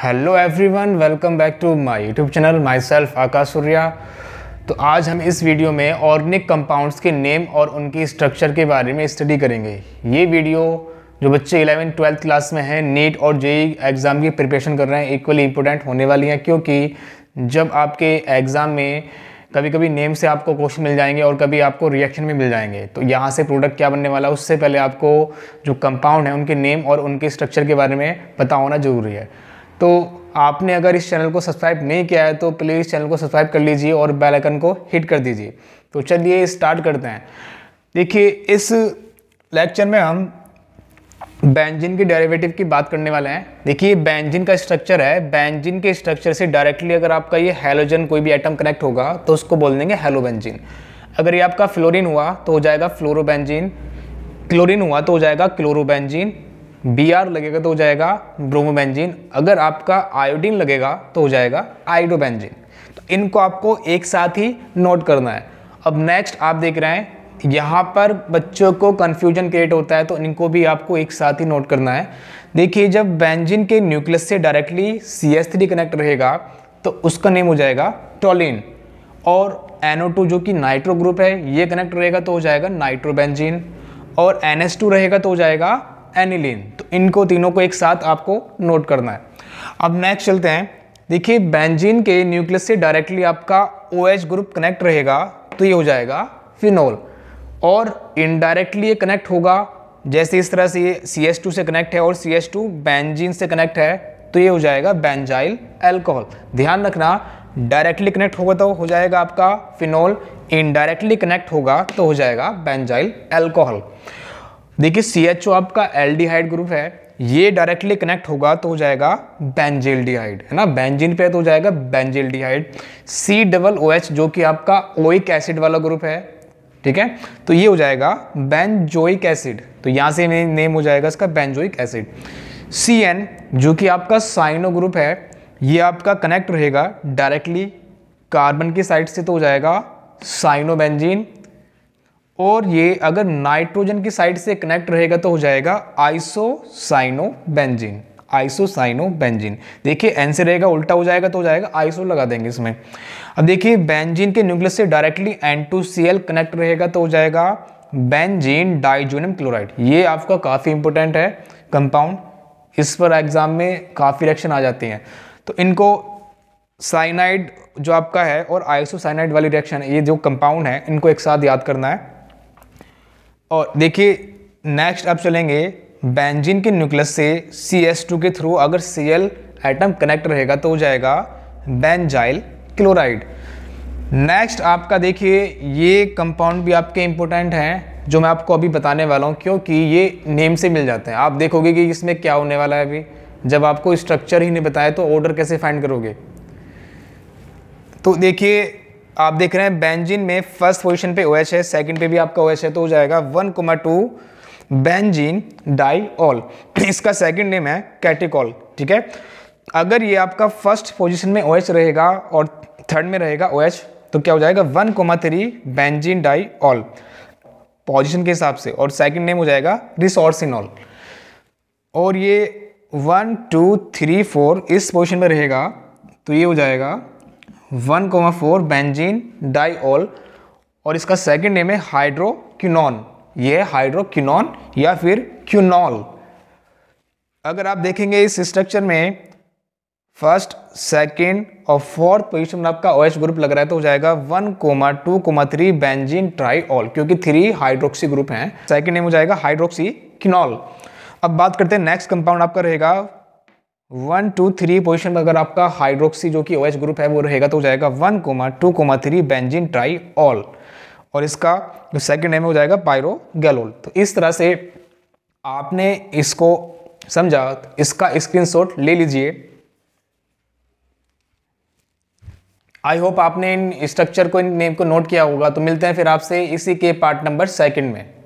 hello everyone welcome back to my YouTube channel myself Akash Surya तो आज हम इस वीडियो में ऑर्गेनिक कंपाउंड्स के नेम और उनकी स्ट्रक्चर के बारे में स्टडी करेंगे ये वीडियो जो बच्चे इलेवन ट्वेल्थ क्लास में हैं नीट और जेई एग्ज़ाम e की प्रिपरेशन कर रहे हैं इक्वली इंपॉर्टेंट होने वाली हैं क्योंकि जब आपके एग्ज़ाम में कभी कभी नेम से आपको क्वेश्चन मिल जाएंगे और कभी आपको रिएक्शन भी मिल जाएंगे तो यहाँ से प्रोडक्ट क्या बनने वाला है उससे पहले आपको जो कंपाउंड है उनके नेम और उनके स्ट्रक्चर के बारे में पता होना ज़रूरी है तो आपने अगर इस चैनल को सब्सक्राइब नहीं किया है तो प्लीज़ चैनल को सब्सक्राइब कर लीजिए और बेल आइकन को हिट कर दीजिए तो चलिए स्टार्ट करते हैं देखिए इस लेक्चर में हम बेंजीन के डेरिवेटिव की बात करने वाले हैं देखिए बेंजीन का स्ट्रक्चर है बेंजीन के स्ट्रक्चर से डायरेक्टली अगर आपका ये हेलोजन कोई भी आइटम कनेक्ट होगा तो उसको बोल देंगे हेलोबेंजिन अगर ये आपका फ्लोरिन हुआ तो हो जाएगा फ्लोरोबेंजिन क्लोरिन हुआ तो हो जाएगा क्लोरोबेंजिन बी आर लगेगा तो हो जाएगा ब्रोमोबेंजिन अगर आपका आयोडीन लगेगा तो हो जाएगा आइडोबेंजिन तो इनको आपको एक साथ ही नोट करना है अब नेक्स्ट आप देख रहे हैं यहाँ पर बच्चों को कन्फ्यूजन क्रिएट होता है तो इनको भी आपको एक साथ ही नोट करना है देखिए जब बेंजिन के न्यूक्लियस से directly C S three connect रहेगा तो उसका नेम हो जाएगा टोलिन और NO2 जो कि नाइट्रो ग्रुप है ये कनेक्ट रहेगा तो हो जाएगा नाइट्रोबेंजिन और NH2 रहेगा तो हो जाएगा एनिलीन तो इनको तीनों को एक साथ आपको नोट करना है अब नेक्स्ट चलते हैं देखिए बेंजीन के न्यूक्लियस से डायरेक्टली आपका ओ OH ग्रुप कनेक्ट रहेगा तो ये हो जाएगा फिनोल और इनडायरेक्टली ये कनेक्ट होगा जैसे इस तरह से ये सी एस टू से कनेक्ट है और सी एस टू बेंजीन से कनेक्ट है तो ये हो जाएगा बेंजाइल एल्कोहल ध्यान रखना डायरेक्टली कनेक्ट होगा तो हो जाएगा आपका फिनोल इनडायरेक्टली कनेक्ट होगा तो हो जाएगा बेंजाइल एल्कोहल देखिए सी एच ओ आपका एल्डिहाइड ग्रुप है ये डायरेक्टली कनेक्ट होगा तो हो जाएगा बेंजिल डिहाइड है ना बेंजिन पे तो हो जाएगा benzyl C double O H जो कि आपका ओइक एसिड वाला ग्रुप है ठीक है तो ये हो जाएगा बेंजोइक एसिड तो यहाँ से नेम हो जाएगा इसका बेंजोइक एसिड सी एन जो कि आपका साइनो ग्रुप है ये आपका कनेक्ट रहेगा डायरेक्टली कार्बन की साइड से तो हो जाएगा साइनोबेंजीन और ये अगर नाइट्रोजन की साइड से कनेक्ट रहेगा तो हो जाएगा आइसोसाइनो बेंजिन आइसोसाइनो बेंजिन देखिए एन से रहेगा उल्टा हो जाएगा तो हो जाएगा आइसो लगा देंगे इसमें अब देखिए बेंजिन के न्यूक्लियस से directly N two C L connect रहेगा तो हो जाएगा बेंजीन डाइजोनियम क्लोराइड ये आपका काफ़ी इंपॉर्टेंट है कंपाउंड इस पर एग्ज़ाम में काफ़ी रिएक्शन आ जाती हैं तो इनको साइनाइड जो आपका है और आइसोसाइनाइड वाली रिएक्शन ये जो कंपाउंड है इनको एक साथ याद करना है और देखिए नेक्स्ट आप चलेंगे बेंजीन के न्यूक्लियस से सी एस टू के थ्रू अगर सी एल आइटम कनेक्ट रहेगा तो हो जाएगा बेंजाइल क्लोराइड नेक्स्ट आपका देखिए ये कंपाउंड भी आपके इंपॉर्टेंट हैं जो मैं आपको अभी बताने वाला हूँ क्योंकि ये नेम से मिल जाते हैं आप देखोगे कि इसमें क्या होने वाला है अभी जब आपको स्ट्रक्चर ही नहीं बताया तो ऑर्डर कैसे फाइंड करोगे तो देखिए आप देख रहे हैं बेंजिन में फर्स्ट पोजीशन पे OH है सेकंड पे भी आपका OH है तो हो जाएगा 1.2 डाई डाईऑल इसका सेकंड नेम है कैटिकॉल ठीक है अगर ये आपका फर्स्ट पोजीशन में OH रहेगा और थर्ड में रहेगा OH तो क्या हो जाएगा 1.3 डाई डाईऑल पोजिशन के हिसाब से और सेकेंड नेम हो जाएगा रिसोर्सिनॉल और ये वन टू थ्री फोर इस पोजिशन में रहेगा तो ये हो जाएगा one comma four benzene diol और इसका सेकेंड नेम है हाइड्रोक्यूनॉन यह हाइड्रोक्यूनॉन या फिर क्यूनॉल अगर आप देखेंगे इस स्ट्रक्चर में फर्स्ट सेकेंड और फोर्थ पोजिशन में आपका ओएच OH ग्रुप लग रहा है तो हो जाएगा one comma two comma three benzene triol क्योंकि थ्री हाइड्रोक्सी ग्रुप हैं सेकेंड नेम हो जाएगा हाइड्रोक्सी क्यूनॉल अब बात करते हैं नेक्स्ट कंपाउंड आपका रहेगा वन टू थ्री पोजिशन अगर आपका हाइड्रोक्सी जो कि ओ OH ग्रुप है वो रहेगा तो हो जाएगा one comma two comma three benzene triol और इसका जो सेकेंड नेम हो जाएगा पायरो गैलोल तो इस तरह से आपने इसको समझा इसका स्क्रीनशॉट ले लीजिए आई होप आपने इन स्ट्रक्चर को इन नेम को नोट किया होगा तो मिलते हैं फिर आपसे इसी के पार्ट नंबर सेकेंड में